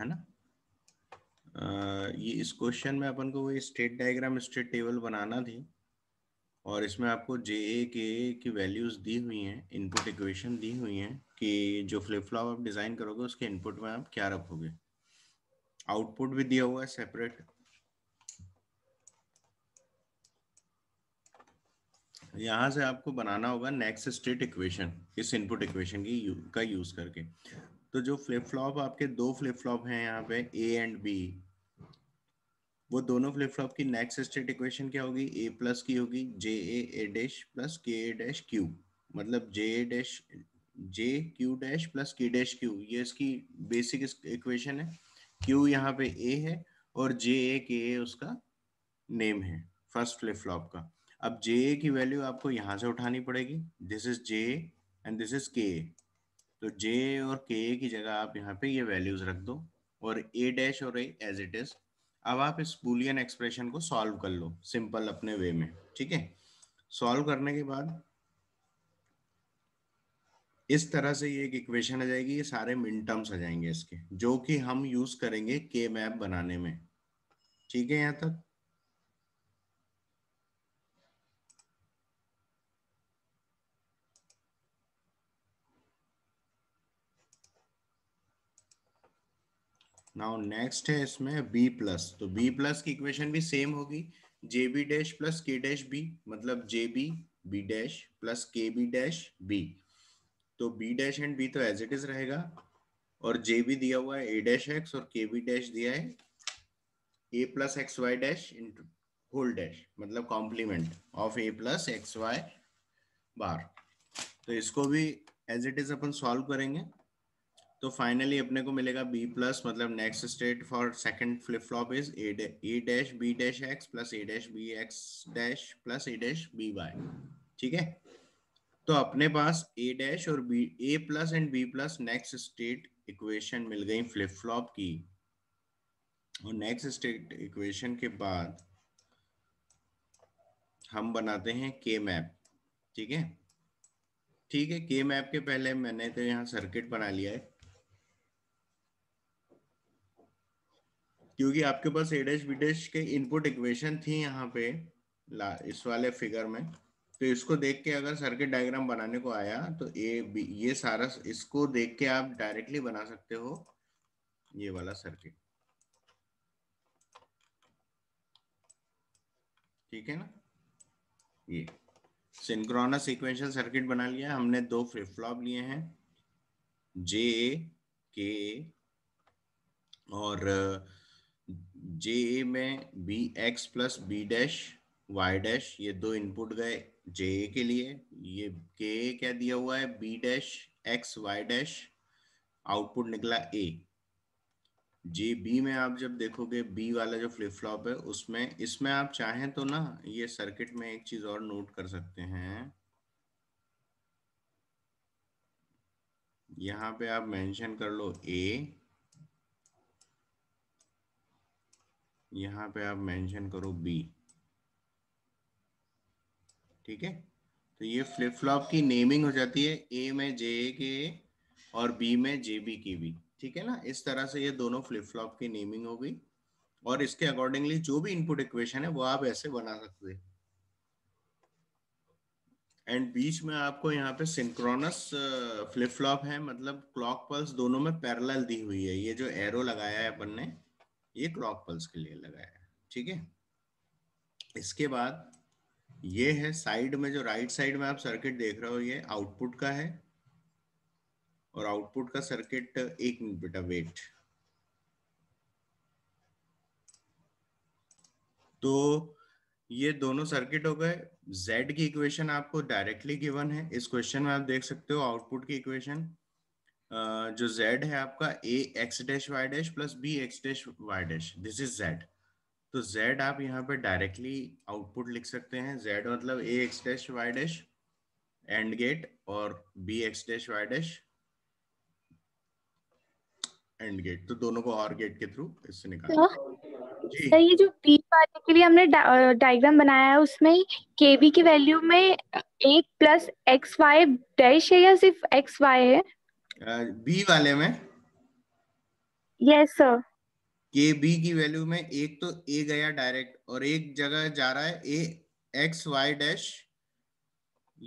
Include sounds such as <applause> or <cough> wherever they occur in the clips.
है ना ये इस क्वेश्चन में अपन को वही स्टेट डायग्राम स्टेट टेबल बनाना थी और इसमें आपको जे ए के की वैल्यूज दी हुई हैं इनपुट इक्वेशन दी हुई हैं कि जो फ्लिप फ्लॉप आप डिज़ाइन करोगे उसके इनपुट में आप क्या रखोगे आउटपुट भी दिया हुआ है सेपरेट यहां से आपको बनाना होगा नेक्स्ट स्टेट इक्वेशन इस इनपुट इक्वेशन की यू, का यूज करके तो जो फ्लिप फ्लॉप आपके दो फ्लिप फ्लॉप हैं यहाँ पे ए एंड बी वो दोनों फ्लिप फ्लॉप की नेक्स्ट स्टेट इक्वेशन क्या होगी ए प्लस की होगी जे ए ए डैश प्लस के ए डैश क्यू मतलब J A dash J Q dash plus K dash Q ये इसकी बेसिक इक्वेशन है क्यू यहाँ पे ए है और जे ए के ए उसका नेम है फर्स्ट फ्लिप फ्लॉप का अब जे ए की वैल्यू आपको यहाँ से उठानी पड़ेगी this is J and this is K A तो जे और के की जगह आप यहाँ पे ये वैल्यूज रख दो और ए डैश और ए एज इट इज अब आप इस बुलियन एक्सप्रेशन को सॉल्व कर लो सिंपल अपने वे में ठीक है सॉल्व करने के बाद इस तरह से ये एक इक्वेशन आ जाएगी ये सारे मिन टर्म्स आ जाएंगे इसके जो कि हम यूज करेंगे के मैप बनाने में ठीक है यहाँ तक नाउ नेक्स्ट है इसमें बी प्लस तो बी प्लस की इक्वेशन भी सेम होगी J B dash plus K dash B मतलब J B B dash plus K B dash B तो बी डैश एंड बी तो एज इट इज रहेगा और जे बी दिया हुआ है ए डैश एक्स और के बी डैश दिया है A plus X Y dash in whole dash मतलब complement of A plus X Y bar तो इसको भी एज इट इज अपन सॉल्व करेंगे तो फाइनली अपने को मिलेगा बी प्लस मतलब next state for second flip flop is A dash B dash X plus A dash B X dash plus A dash B Y ठीक है तो अपने पास ए डैश और B A plus and B plus next state equation मिल गई flip flop की और नेक्स्ट स्टेट इक्वेशन के बाद हम बनाते हैं के मैप ठीक है ठीक है के मैप के पहले मैंने तो यहाँ सर्किट बना लिया है क्योंकि आपके पास एडेश विडेश के इनपुट इक्वेशन थी यहाँ पे इस वाले फिगर में तो इसको देख के अगर सर्किट डायग्राम बनाने को आया तो ए बी ये सारा इसको देख के आप डायरेक्टली बना सकते हो ये वाला सर्किट ठीक है ना ये सिंक्रोनस इक्वेशन सर्किट बना लिया हमने दो फ्लिप फ्लॉप लिए हैं जे के और जे ए में B X plus B dash Y dash ये दो इनपुट गए जे ए के लिए ये के ए क्या दिया हुआ है B dash X Y dash output निकला ए जे बी में आप जब देखोगे बी वाला जो फ्लिप फ्लॉप है उसमें इसमें आप चाहें तो ना ये सर्किट में एक चीज और नोट कर सकते हैं यहाँ पे आप मेंशन कर लो ए यहाँ पे आप मेंशन करो बी ठीक है तो ये फ्लिप फ्लॉप की नेमिंग हो जाती है ए में जे के और बी में जे बी की बी ठीक है ना इस तरह से ये दोनों फ्लिप फ्लॉप की नेमिंग होगी और इसके अकॉर्डिंगली जो भी इनपुट इक्वेशन है वो आप ऐसे बना सकते हैं एंड बीच में आपको यहाँ पे सिंक्रोनस फ्लिप फ्लॉप है मतलब क्लॉक पल्स दोनों में पैरेलल दी हुई है ये जो एरो लगाया है अपन ने ये क्लॉक पल्स के लिए लगाया ठीक है इसके बाद ये है साइड में जो राइट साइड में आप सर्किट देख रहे हो ये आउटपुट का है और आउटपुट का सर्किट एक मिनट बेटा वेट तो ये दोनों सर्किट हो गए z की इक्वेशन आपको डायरेक्टली गिवन है इस क्वेश्चन में आप देख सकते हो आउटपुट की इक्वेशन जो z है आपका a x dash y dash plus B X dash Y dash this is z तो z आप यहाँ पे डायरेक्टली आउटपुट लिख सकते हैं z मतलब a x dash y dash and gate और b x dash y dash and gate तो दोनों को और गेट के थ्रू इससे निकाल तो ये जो p वाले के लिए हमने डायग्राम बनाया है उसमें kb की वैल्यू में एक प्लस एक्स वाई डैश है या सिर्फ एक्स वाई है बी वाले में यस सर के बी की वैल्यू में एक तो ए गया डायरेक्ट और एक जगह जा रहा है ए एक्स वाई डैश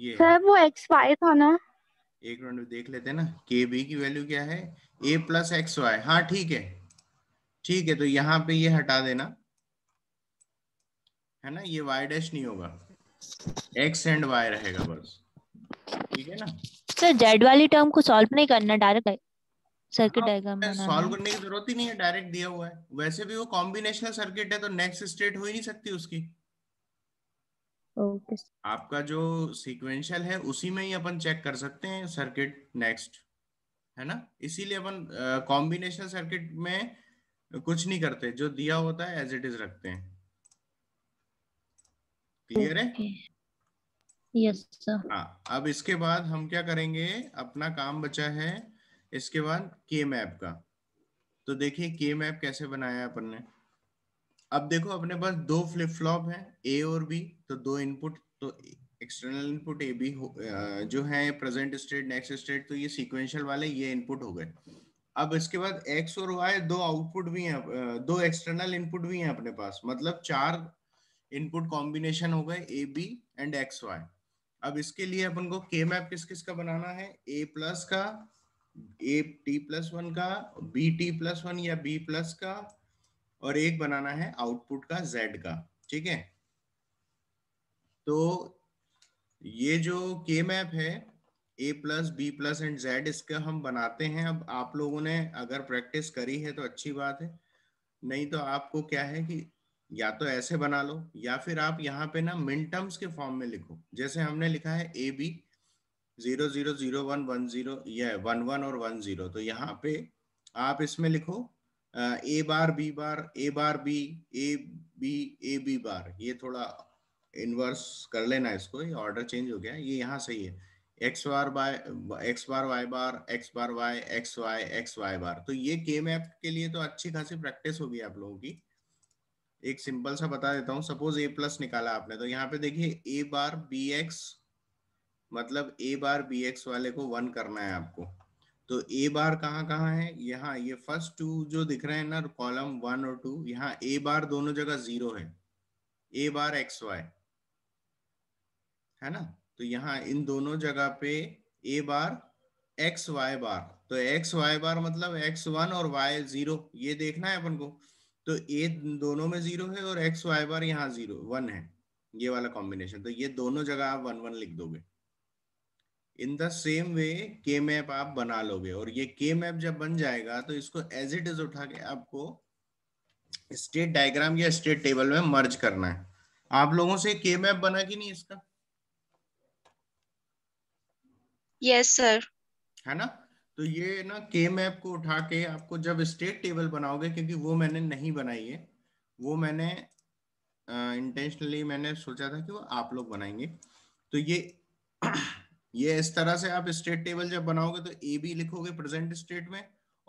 ये सर वो एक्स वाई था ना एक मिनट देख लेते हैं ना के बी की वैल्यू क्या है ए प्लस एक्स वाई हाँ ठीक है ठीक है तो यहाँ पे ये हटा देना है ना ये वाई डैश नहीं होगा एक्स एंड वाई रहेगा बस ठीक है ना सर जेड वाली टर्म को सॉल्व नहीं करना डायरेक्ट सर्किट डायग्राम सॉल्व करने की जरूरत ही नहीं है डायरेक्ट दिया हुआ है वैसे भी वो कॉम्बिनेशनल सर्किट है तो नेक्स्ट स्टेट हो ही नहीं सकती उसकी ओके okay. आपका जो सीक्वेंशियल है उसी में ही अपन चेक कर सकते हैं सर्किट नेक्स्ट है ना इसीलिए अपन कॉम्बिनेशन सर्किट में कुछ नहीं करते जो दिया होता है एज इट इज रखते हैं क्लियर okay. है यस सर हाँ, अब इसके बाद हम क्या करेंगे अपना काम बचा है इसके बाद के मैप का तो देखिए के मैप कैसे बनाया अपन ने अब देखो अपने पास दो फ्लिप फ्लॉप हैं ए और बी तो दो इनपुट तो एक्सटर्नल इनपुट ए बी जो है प्रेजेंट स्टेट नेक्स्ट स्टेट तो ये सीक्वेंशियल वाले ये इनपुट हो गए अब इसके बाद एक्स और वाई दो आउटपुट भी हैं दो एक्सटर्नल इनपुट भी हैं अपने पास मतलब चार इनपुट कॉम्बिनेशन हो गए A B and X Y अब इसके लिए अपन को के मैप किस किस का बनाना है ए प्लस का ए टी प्लस वन का बी टी प्लस वन या बी प्लस का और एक बनाना है आउटपुट का जेड का ठीक है तो ये जो के मैप है A plus B plus and Z इसका हम बनाते हैं अब आप लोगों ने अगर प्रैक्टिस करी है तो अच्छी बात है नहीं तो आपको क्या है कि या तो ऐसे बना लो या फिर आप यहाँ पे ना मिन टर्म्स के फॉर्म में लिखो जैसे हमने लिखा है A B zero zero zero one one zero ये वन वन और वन जीरो तो यहाँ पे आप इसमें लिखो A bar B bar A bar B A B A B bar ये थोड़ा इनवर्स कर लेना इसको ये ऑर्डर चेंज हो गया ये यहाँ सही है X bar by X bar Y bar X bar Y X Y X Y bar तो ये के मैप के लिए तो अच्छी खासी प्रैक्टिस होगी आप लोगों की एक सिंपल सा बता देता हूं सपोज ए प्लस निकाला आपने तो यहाँ पे देखिए ए बार बी एक्स मतलब ए बार बी एक्स वाले को वन करना है आपको तो ए बार कहाँ कहाँ है यहाँ ये फर्स्ट टू जो दिख रहे हैं ना कॉलम वन और टू यहाँ ए बार दोनों जगह जीरो है ए बार एक्स वाई है ना तो यहाँ इन दोनों जगह पे ए बार एक्स वाई बार तो एक्स वाई बार मतलब एक्स वन और वाई जीरो ये देखना है अपन को तो ए दोनों में जीरो है और एक्स वाई बार यहाँ जीरो वन है ये वाला कॉम्बिनेशन तो ये दोनों जगह आप वन वन लिख दोगे इन द सेम वे के मैप आप बना लोगे और ये के मैप जब बन जाएगा तो इसको एज इट इज उठा के आपको स्टेट डायग्राम या स्टेट टेबल में मर्ज करना है आप लोगों से के मैप बना कि नहीं इसका यस yes, सर है ना तो ये ना के मैप को उठा के आपको जब स्टेट टेबल बनाओगे क्योंकि वो मैंने नहीं बनाई है वो मैंने इंटेंशनली uh, मैंने सोचा था कि वो आप लोग बनाएंगे तो ये <clears throat> ये इस तरह से आप स्टेट टेबल जब बनाओगे तो ए बी लिखोगे प्रेजेंट स्टेट में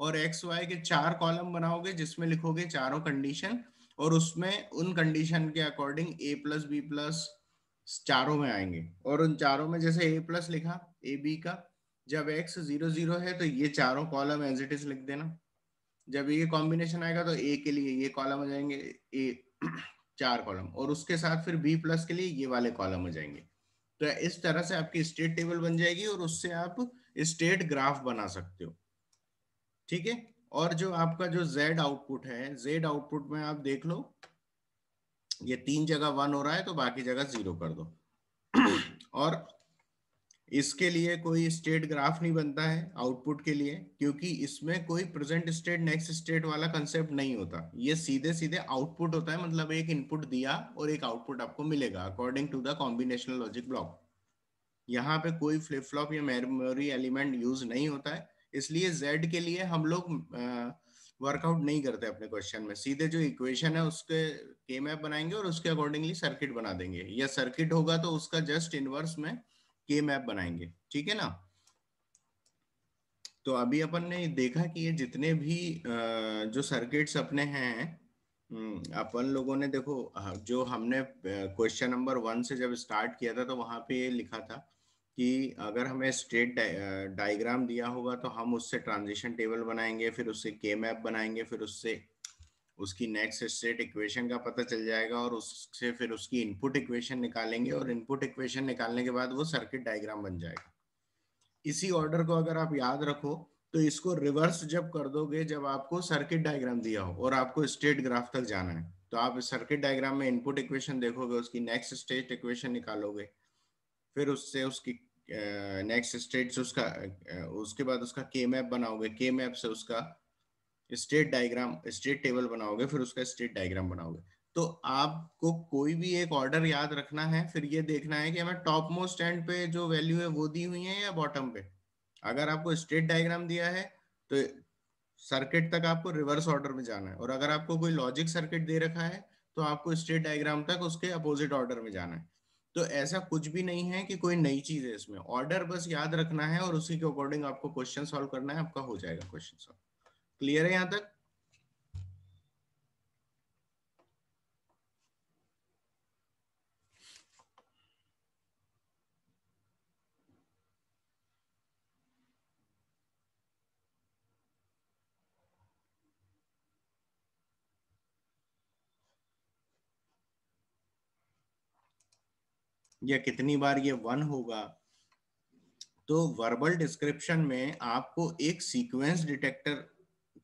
और एक्स वाई के चार कॉलम बनाओगे जिसमें लिखोगे चारों कंडीशन और उसमें उन कंडीशन के according A plus B plus चारों में आएंगे और उन चारों में जैसे ए प्लस लिखा ए बी का जब x जीरो जीरो है तो ये चारों कॉलम एज इट इज लिख देना जब ये कॉम्बिनेशन आएगा तो a के लिए ये कॉलम हो जाएंगे a <clears throat> चार कॉलम और उसके साथ फिर b प्लस के लिए ये वाले कॉलम हो जाएंगे तो इस तरह से आपकी स्टेट टेबल बन जाएगी और उससे आप स्टेट ग्राफ बना सकते हो ठीक है और जो आपका जो z आउटपुट है z आउटपुट में आप देख लो ये तीन जगह वन हो रहा है तो बाकी जगह जीरो कर दो <clears throat> और इसके लिए कोई स्टेट ग्राफ नहीं बनता है आउटपुट के लिए क्योंकि इसमें कोई प्रेजेंट स्टेट नेक्स्ट स्टेट वाला कंसेप्ट नहीं होता ये सीधे सीधे आउटपुट होता है मतलब एक इनपुट दिया और एक आउटपुट आपको मिलेगा according to the combinational logic block यहाँ पे कोई फ्लिप फ्लॉप या मेमोरी एलिमेंट यूज नहीं होता है इसलिए जेड के लिए हम लोग वर्कआउट नहीं करते अपने क्वेश्चन में सीधे जो इक्वेशन है उसके के मैप बनाएंगे और उसके अकॉर्डिंगली सर्किट बना देंगे या सर्किट होगा तो उसका जस्ट इनवर्स में के मैप बनाएंगे ठीक है ना तो अभी अपन ने देखा कि ये जितने भी जो सर्किट्स अपने हैं हम्म, अपन लोगों ने देखो जो हमने क्वेश्चन नंबर वन से जब स्टार्ट किया था तो वहां पे ये लिखा था कि अगर हमें स्ट्रेट डायग्राम दिया होगा तो हम उससे ट्रांजिशन टेबल बनाएंगे फिर उससे के मैप बनाएंगे फिर उससे उसकी नेक्स्ट स्टेट इक्वेशन का पता चल जाएगा और उससे फिर उसकी इनपुट इक्वेशन निकालेंगे और इनपुट हम्म। इक्वेशन निकालने के बाद वो सर्किट डायग्राम बन जाएगा इसी ऑर्डर को अगर आप याद रखो तो इसको रिवर्स जब कर दोगे जब आपको सर्किट डायग्राम दिया हो और आपको स्टेट ग्राफ तक जाना है तो आप सर्किट डायग्राम में इनपुट इक्वेशन देखोगे उसकी नेक्स्ट स्टेट इक्वेशन निकालोगे फिर उससे उसकी नेक्स्ट स्टेट से उसका उसके बाद उसका के मैप बनाओगे के मैप से उसका स्टेट डायग्राम स्टेट टेबल बनाओगे फिर उसका स्टेट डायग्राम बनाओगे तो आपको कोई भी एक ऑर्डर याद रखना है फिर ये देखना है कि हमें टॉप मोस्ट एंड पे जो वैल्यू है वो दी हुई है या बॉटम पे अगर आपको स्टेट डायग्राम दिया है तो सर्किट तक आपको रिवर्स ऑर्डर में जाना है और अगर आपको कोई लॉजिक सर्किट दे रखा है तो आपको स्टेट डायग्राम तक उसके अपोजिट ऑर्डर में जाना है तो ऐसा कुछ भी नहीं है कि कोई नई चीज है इसमें ऑर्डर बस याद रखना है और उसी के अकॉर्डिंग आपको क्वेश्चन सॉल्व करना है आपका हो जाएगा क्वेश्चन सॉल्व क्लियर है यहां तक या कितनी बार ये वन होगा तो वर्बल डिस्क्रिप्शन में आपको एक सीक्वेंस डिटेक्टर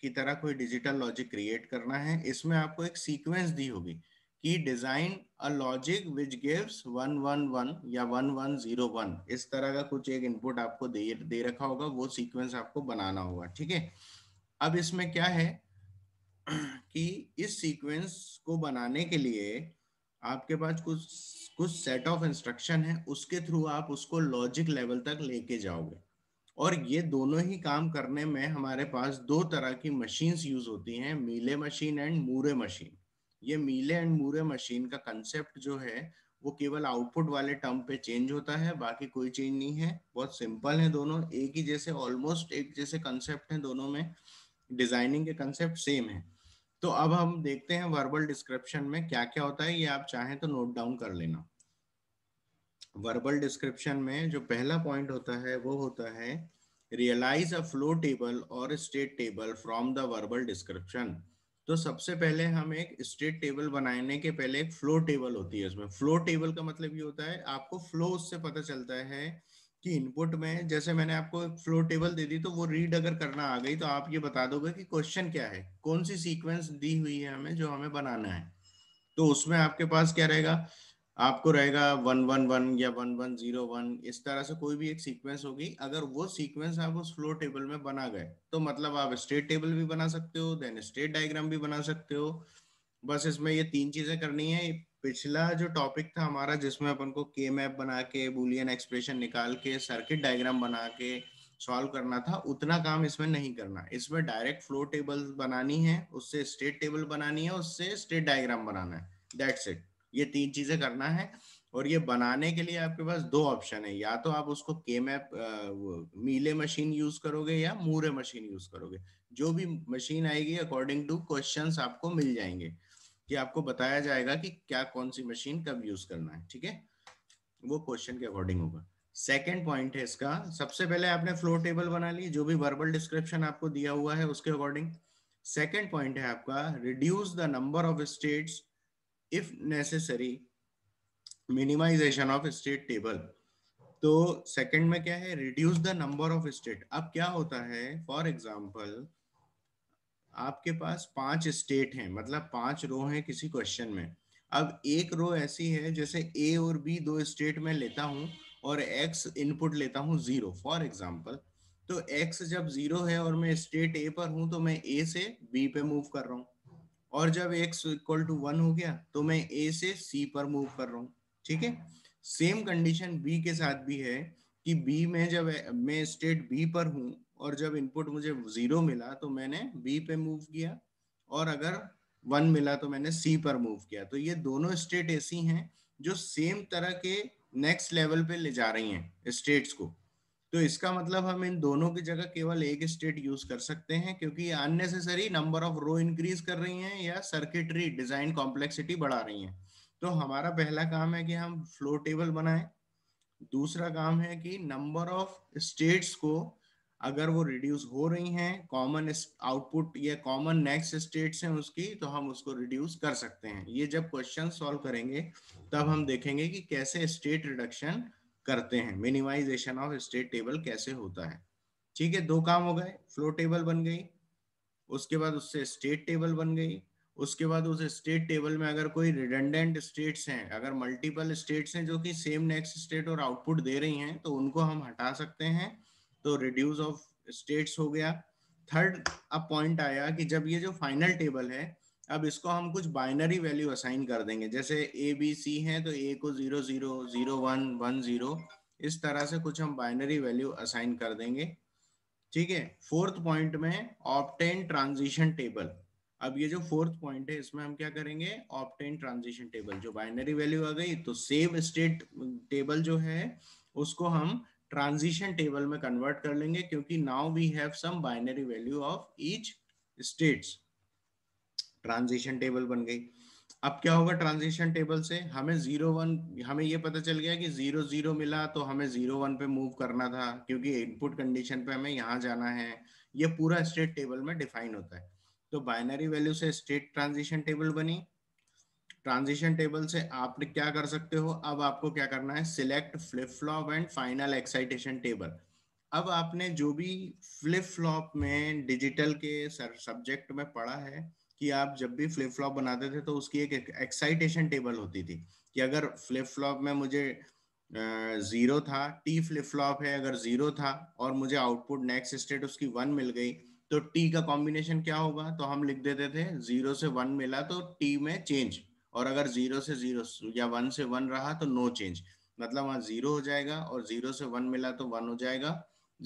की तरह कोई डिजिटल लॉजिक क्रिएट करना है इसमें आपको एक सीक्वेंस दी होगी कि design a logic which gives one one one या वन वन जीरो वन इस तरह का कुछ एक इनपुट आपको दे दे रखा होगा वो सीक्वेंस आपको बनाना होगा ठीक है अब इसमें क्या है <clears throat> कि इस सीक्वेंस को बनाने के लिए आपके पास कुछ कुछ सेट ऑफ इंस्ट्रक्शन है उसके थ्रू आप उसको लॉजिक लेवल तक लेके जाओगे और ये दोनों ही काम करने में हमारे पास दो तरह की मशीन्स यूज होती हैं Mealy machine and Moore machine ये मीले एंड मूरे मशीन का कंसेप्ट जो है वो केवल आउटपुट वाले टर्म पे चेंज होता है बाकी कोई चेंज नहीं है बहुत सिंपल है दोनों एक ही जैसे ऑलमोस्ट एक जैसे कंसेप्ट है दोनों में डिजाइनिंग के कंसेप्ट सेम है तो अब हम देखते हैं वर्बल डिस्क्रिप्शन में क्या क्या होता है ये आप चाहें तो नोट डाउन कर लेना वर्बल डिस्क्रिप्शन में जो पहला पॉइंट होता है वो होता है रियलाइज अ फ्लो टेबल और state table from the verbal description तो सबसे पहले हम एक स्टेट टेबल बनाने के पहले एक फ्लो टेबल होती है इसमें फ्लो टेबल का मतलब ये होता है आपको फ्लो उससे पता चलता है कि इनपुट में जैसे मैंने आपको फ्लो टेबल दे दी तो वो रीड अगर करना आ गई तो आप ये बता दोगे कि क्वेश्चन क्या है कौन सी सीक्वेंस दी हुई है हमें जो हमें बनाना है तो उसमें आपके पास क्या रहेगा आपको रहेगा वन वन वन या वन वन जीरो वन इस तरह से कोई भी एक सीक्वेंस होगी अगर वो सीक्वेंस आप उस फ्लो टेबल में बना गए तो मतलब आप स्टेट टेबल भी बना सकते हो देन स्टेट डायग्राम भी बना सकते हो बस इसमें ये तीन चीजें करनी है पिछला जो टॉपिक था हमारा जिसमें अपन को के मैप बना के बुलियन एक्सप्रेशन निकाल के सर्किट डायग्राम बना के सॉल्व करना था उतना काम इसमें नहीं करना इसमें डायरेक्ट फ्लो टेबल बनानी है उससे स्टेट टेबल बनानी है उससे स्टेट डायग्राम बनाना है दैट्स इट ये तीन चीजें करना है और ये बनाने के लिए आपके पास दो ऑप्शन है या तो आप उसको के मैप मीले मशीन यूज करोगे या मूरे मशीन यूज करोगे जो भी मशीन आएगी अकॉर्डिंग टू क्वेश्चन आपको मिल जाएंगे कि आपको बताया जाएगा कि क्या कौन सी मशीन कब यूज करना है ठीक है वो क्वेश्चन के अकॉर्डिंग होगा सेकेंड पॉइंट है इसका सबसे पहले आपने फ्लो टेबल बना ली जो भी वर्बल डिस्क्रिप्शन आपको दिया हुआ है उसके अकॉर्डिंग सेकेंड पॉइंट है आपका reduce the number of states if necessary minimization of state table तो सेकंड में क्या है reduce the number of state अब क्या होता है फॉर एग्जांपल आपके पास पांच स्टेट हैं मतलब पांच रो हैं किसी क्वेश्चन में अब एक रो ऐसी है जैसे ए और बी दो स्टेट में लेता हूं और एक्स इनपुट लेता हूं जीरो फॉर एग्जांपल तो एक्स जब जीरो है और मैं स्टेट ए पर हूं तो मैं ए से बी पे मूव कर रहा हूं और जब x इक्वल टू वन हो गया तो मैं a से c पर मूव कर रहा हूँ ठीक है सेम कंडीशन b के साथ भी है कि b में जब मैं स्टेट b पर हूँ और जब इनपुट मुझे जीरो मिला तो मैंने b पे मूव किया और अगर वन मिला तो मैंने सी पर मूव किया तो ये दोनों स्टेट ऐसी हैं जो सेम तरह के नेक्स्ट लेवल पे ले जा रही हैं स्टेट्स को तो इसका मतलब हम इन दोनों की जगह केवल एक स्टेट यूज कर सकते हैं क्योंकि unnecessary number of row increase कर रही हैं या सर्किटरी डिजाइन कॉम्प्लेक्सिटी बढ़ा रही हैं तो हमारा पहला काम है कि हम फ्लो टेबल बनाएं दूसरा काम है कि नंबर ऑफ स्टेट्स को अगर वो रिड्यूस हो रही हैं कॉमन आउटपुट या कॉमन नेक्स्ट स्टेट्स हैं उसकी तो हम उसको रिड्यूस कर सकते हैं ये जब क्वेश्चन सॉल्व करेंगे तब हम देखेंगे कि कैसे स्टेट रिडक्शन करते हैं मिनिमाइजेशन ऑफ स्टेट टेबल कैसे होता है ठीक है दो काम हो गए फ्लो टेबल बन गई उसके बाद उससे स्टेट टेबल बन गई उसके बाद उस स्टेट टेबल में अगर कोई रिडेंडेंट स्टेट्स हैं अगर मल्टीपल स्टेट्स हैं जो कि सेम नेक्स्ट स्टेट और आउटपुट दे रही हैं तो उनको हम हटा सकते हैं तो रिड्यूस ऑफ स्टेट्स हो गया थर्ड अब पॉइंट आया कि जब ये जो फाइनल टेबल है अब इसको हम कुछ बाइनरी वैल्यू असाइन कर देंगे जैसे ए बी सी है तो ए को zero zero zero one one zero इस तरह से कुछ हम बाइनरी वैल्यू असाइन कर देंगे ठीक है फोर्थ पॉइंट में ऑप्टेन ट्रांजिशन टेबल अब ये जो फोर्थ पॉइंट है इसमें हम क्या करेंगे ऑप्टेन ट्रांजिशन टेबल जो बाइनरी वैल्यू आ गई तो सेव स्टेट टेबल जो है उसको हम ट्रांजिशन टेबल में कन्वर्ट कर लेंगे क्योंकि now we have some binary value of each states transition table बन गई अब क्या होगा ट्रांजिशन टेबल से हमें जीरो वन हमें ये पता चल गया कि जीरो जीरो मिला तो हमें जीरो वन पे मूव करना था क्योंकि इनपुट कंडीशन पे हमें यहाँ जाना है ये पूरा स्टेट टेबल में डिफाइन होता है तो बाइनरी वैल्यू से स्टेट ट्रांजिशन टेबल बनी ट्रांजिशन टेबल से आप क्या कर सकते हो अब आपको क्या करना है select flip flop and final excitation table अब आपने जो भी फ्लिप फ्लॉप में डिजिटल के सब्जेक्ट में पढ़ा है कि आप जब भी फ्लिप फ्लॉप बनाते थे तो उसकी एक एक्साइटेशन टेबल होती थी कि अगर फ्लिप फ्लॉप में मुझे जीरो था टी फ्लिप फ्लॉप है अगर जीरो था और मुझे आउटपुट नेक्स्ट स्टेट उसकी वन मिल गई तो टी का कॉम्बिनेशन क्या होगा तो हम लिख देते थे जीरो से वन मिला तो टी में चेंज और अगर जीरो से जीरो या वन से वन रहा तो नो चेंज मतलब वहां जीरो हो जाएगा और जीरो से वन मिला तो वन हो जाएगा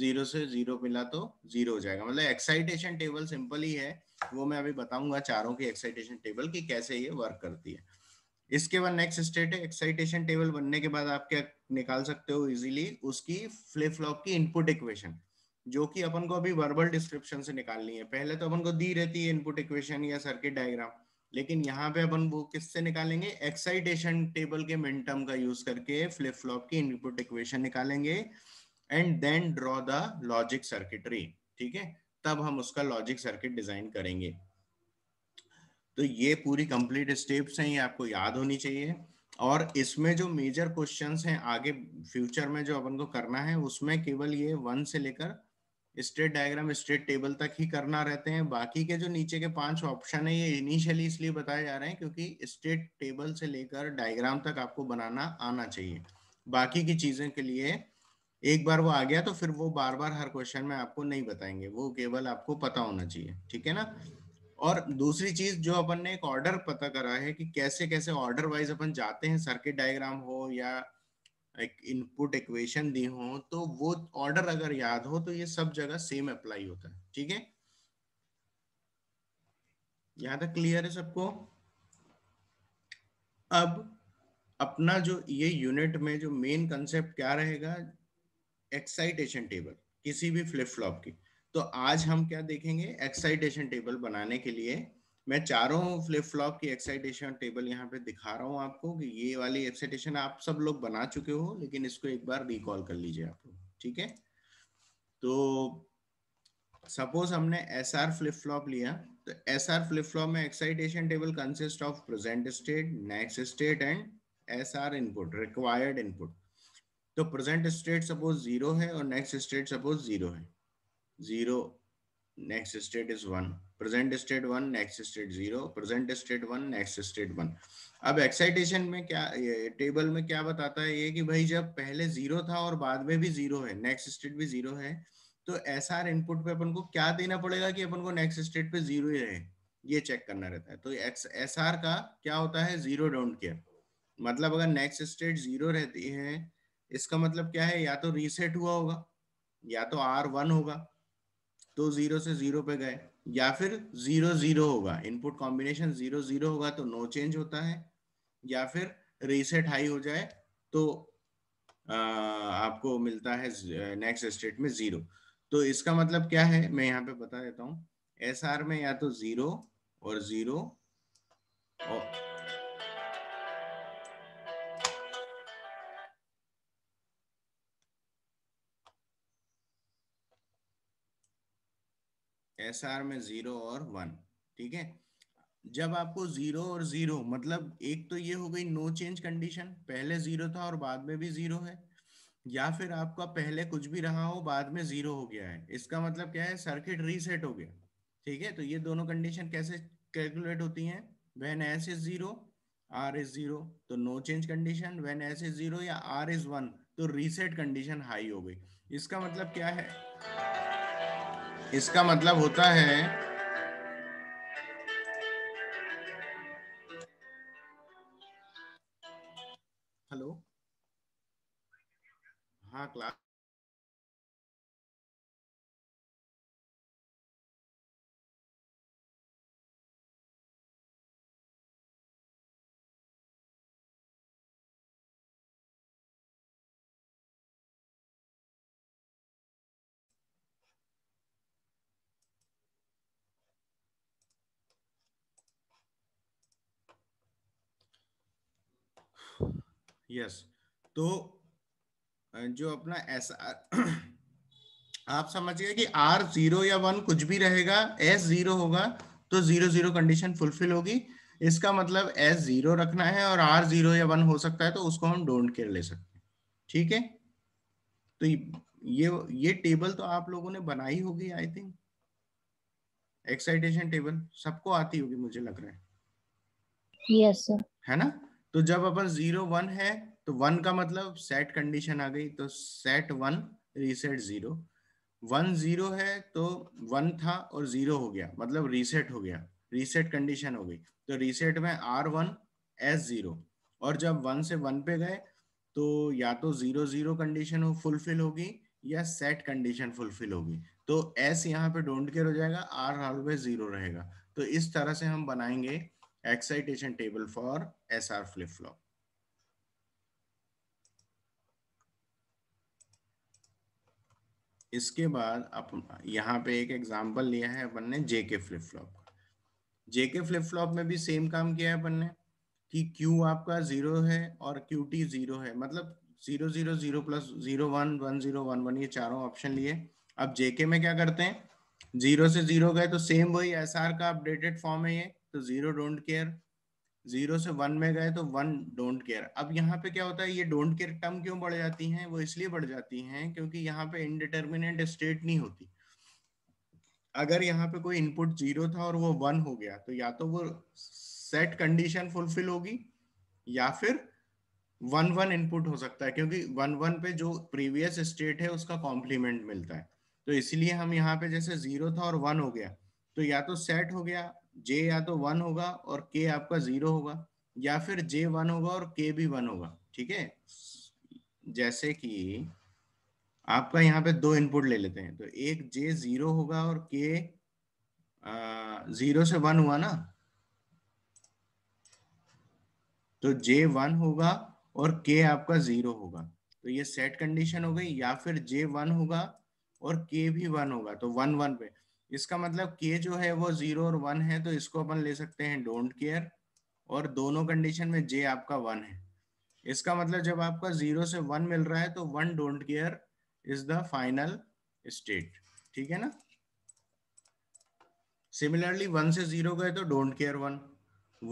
जीरो से जीरो मिला तो जीरो हो जाएगा मतलब एक्साइटेशन टेबल सिंपल ही है वो मैं अभी बताऊंगा चारों की एक्साइटेशन टेबल की कैसे ये वर्क करती है इसके बाद नेक्स्ट स्टेट है एक्साइटेशन टेबल बनने के बाद आप क्या निकाल सकते हो इजीली उसकी फ्लिप फ्लॉप की इनपुट इक्वेशन जो कि अपन को अभी वर्बल डिस्क्रिप्शन से निकालनी है पहले तो अपन को दी रहती है इनपुट इक्वेशन या सर्किट डायग्राम लेकिन यहाँ पे अपन वो किससे निकालेंगे एक्साइटेशन टेबल के मिनटम का यूज करके फ्लिप फ्लॉप की इनपुट इक्वेशन निकालेंगे and then draw the logic circuitry ठीक है तब हम उसका लॉजिक सर्किट डिजाइन करेंगे तो ये पूरी कंप्लीट स्टेप्स हैं ये आपको याद होनी चाहिए और इसमें जो मेजर क्वेश्चंस हैं आगे फ्यूचर में जो अपन को करना है उसमें केवल ये वन से लेकर स्टेट डायग्राम स्टेट टेबल तक ही करना रहते हैं बाकी के जो नीचे के पांच ऑप्शन है ये इनिशियली इसलिए बताए जा रहे हैं क्योंकि स्टेट टेबल से लेकर डायग्राम तक आपको बनाना आना चाहिए बाकी की चीजों के लिए एक बार वो आ गया तो फिर वो बार बार हर क्वेश्चन में आपको नहीं बताएंगे वो केवल आपको पता होना चाहिए ठीक है ना और दूसरी चीज जो अपन ने एक ऑर्डर पता करा है कि कैसे कैसे ऑर्डर वाइज अपन जाते हैं सर्किट डायग्राम हो या एक इनपुट इक्वेशन दी हो तो वो ऑर्डर अगर याद हो तो ये सब जगह सेम अप्लाई होता है ठीक है यहां तक क्लियर है सबको अब अपना जो ये यूनिट में जो मेन कंसेप्ट क्या रहेगा एक्साइटेशन टेबल किसी भी फ्लिप फ्लॉप की तो आज हम क्या देखेंगे एक्साइटेशन टेबल बनाने के लिए मैं चारों फ्लिप फ्लॉप की एक्साइटेशन टेबल यहाँ पे दिखा रहा हूँ आपको कि ये वाली एक्साइटेशन आप सब लोग बना चुके हो लेकिन इसको एक बार रिकॉल कर लीजिए आप लोग ठीक है तो सपोज हमने एस आर फ्लिप फ्लॉप लिया तो एस आर फ्लिप फ्लॉप में excitation table consist of present state next state and S R input required input तो प्रेजेंट स्टेट सपोज जीरो है और नेक्स्ट स्टेट सपोज जीरो है zero next state is one present state one next state zero present state one next state one अब excitation में क्या table में क्या बताता है ये कि भाई जब पहले जीरो था और बाद में भी जीरो है नेक्स्ट स्टेट भी जीरो है तो एस आर इनपुट पे अपन को क्या देना पड़ेगा कि अपन को नेक्स्ट स्टेट पे जीरो ही रहे ये चेक करना रहता है तो एस आर का क्या होता है जीरो डाउन केयर मतलब अगर नेक्स्ट स्टेट जीरो रहती है इसका मतलब क्या है या तो रीसेट हुआ होगा या तो आर वन होगा तो जीरो से जीरो पे गए या फिर जीरो जीरो होगा इनपुट कॉम्बिनेशन जीरो जीरो होगा तो नो चेंज होता है या फिर रीसेट हाई हो जाए तो आ, आपको मिलता है नेक्स्ट स्टेट में जीरो तो इसका मतलब क्या है मैं यहाँ पे बता देता हूँ एस में या तो जीरो और जीरो और एस आर में जीरो और वन ठीक है जब आपको जीरो और जीरो मतलब एक तो ये हो गई नो चेंज कंडीशन पहले जीरो था और बाद में भी जीरो है या फिर आपका पहले कुछ भी रहा हो बाद में जीरो हो गया है इसका मतलब क्या है सर्किट रीसेट हो गया ठीक है तो ये दोनों कंडीशन कैसे कैलकुलेट होती हैं when S is zero R is zero तो no change condition when S is zero या आर इज वन तो रीसेट कंडीशन हाई हो गई इसका मतलब क्या है इसका मतलब होता है हेलो हाँ क्लास yes. तो जो अपना ऐसा <clears throat> आप समझ गए कि आर जीरो या वन कुछ भी रहेगा एस जीरो होगा तो जीरो जीरो कंडीशन फुलफिल होगी इसका मतलब एस जीरो रखना है और आर जीरो या वन हो सकता है तो उसको हम डोंट केयर ले सकते हैं ठीक है तो ये ये टेबल तो आप लोगों ने बनाई होगी आई थिंक एक्साइटेशन टेबल सबको आती होगी मुझे लग रहा है यस yes, सर है ना तो जब अपन जीरो वन है तो वन का मतलब सेट कंडीशन आ गई तो set one reset zero one zero है तो वन था और जीरो हो गया मतलब रीसेट हो गया रीसेट कंडीशन हो गई तो रीसेट में आर वन एस जीरो और जब वन से वन पे गए तो या तो जीरो जीरो कंडीशन हो फुलफिल होगी या सेट कंडीशन फुलफिल होगी तो एस यहाँ पे डोंट केयर हो जाएगा आर ऑलवेज जीरो रहेगा तो इस तरह से हम बनाएंगे excitation table for SR flip-flop. इसके बाद अपन यहाँ पे एक एग्जाम्पल लिया है अपन ने J K flip flop J K flip flop में भी सेम काम किया है अपन ने कि क्यू आपका जीरो है और क्यू टी जीरो है मतलब zero zero zero plus zero one one zero one one ये चारों ऑप्शन लिए अब जेके में क्या करते हैं जीरो से जीरो गए तो सेम वही एस का अपडेटेड फॉर्म है ये तो जीरो डोंट केयर जीरो से वन में गए तो वन डोंट केयर अब यहाँ पे क्या होता है ये डोंट केयर टर्म क्यों बढ़ जाती हैं वो इसलिए बढ़ जाती हैं क्योंकि यहाँ पे इनडिटर्मिनेंट स्टेट नहीं होती अगर यहाँ पे कोई इनपुट जीरो था और वो वन हो गया तो या तो वो सेट कंडीशन फुलफिल होगी या फिर वन वन इनपुट हो सकता है क्योंकि वन वन पे जो प्रीवियस स्टेट है उसका कॉम्प्लीमेंट मिलता है तो इसलिए हम यहाँ पे जैसे जीरो था और वन हो गया तो या तो सेट हो गया जे या तो वन होगा और के आपका जीरो होगा या फिर जे वन होगा और के भी वन होगा ठीक है जैसे कि आपका यहाँ पे दो इनपुट ले लेते हैं तो एक जे जीरो होगा और के जीरो से वन हुआ ना तो जे वन होगा और के आपका जीरो होगा तो ये सेट कंडीशन हो गई या फिर जे वन होगा और के भी वन होगा तो वन वन पे इसका मतलब के जो है वो जीरो और वन है तो इसको अपन ले सकते हैं डोंट केयर और दोनों कंडीशन में जे आपका वन है इसका मतलब जब आपका जीरो से वन मिल रहा है तो one don't care is the final state ठीक है ना सिमिलरली वन से जीरो गए तो डोंट केयर वन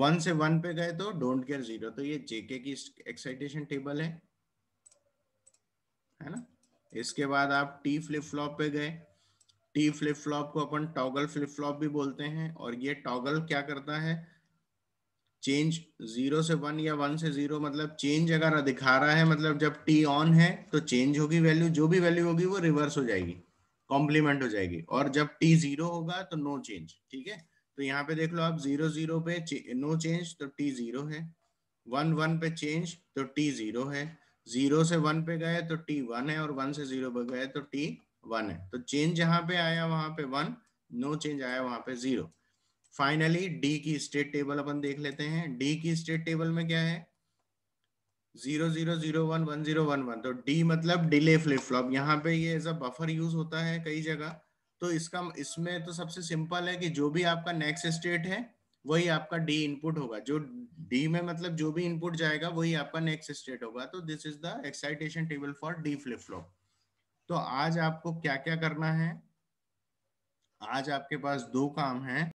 वन से वन पे गए तो डोंट केयर जीरो तो ये जेके की एक्साइटेशन टेबल है है ना इसके बाद आप टी फ्लिप फ्लॉप पे गए टी फ्लिप फ्लॉप को अपन टॉगल फ्लिप फ्लॉप भी बोलते हैं और ये टॉगल क्या करता है चेंज जीरो से वन या वन से जीरो मतलब चेंज अगर दिखा रहा है मतलब जब टी ऑन है तो चेंज होगी वैल्यू जो भी वैल्यू होगी वो रिवर्स हो जाएगी कॉम्प्लीमेंट हो जाएगी और जब टी जीरो होगा तो नो चेंज ठीक है तो यहाँ पे देख लो आप जीरो जीरो पे नो चेंज तो टी जीरो है वन वन पे चेंज तो टी जीरो है जीरो से वन पे गए तो टी वन है और वन से जीरो पे गए तो टी वन है तो चेंज जहां पे आया वहां पे वन नो चेंज आया वहां पे जीरो फाइनली डी की स्टेट टेबल अपन देख लेते हैं डी की स्टेट टेबल में क्या है zero zero zero one one zero one one तो डी मतलब डिले फ्लिप फ्लॉप यहाँ पे ये एज अ बफर यूज होता है कई जगह तो इसका इसमें तो सबसे सिंपल है कि जो भी आपका नेक्स्ट स्टेट है वही आपका डी इनपुट होगा जो डी में मतलब जो भी इनपुट जाएगा वही आपका नेक्स्ट स्टेट होगा तो this is the excitation table for D flip flop तो आज आपको क्या क्या करना है आज आपके पास दो काम है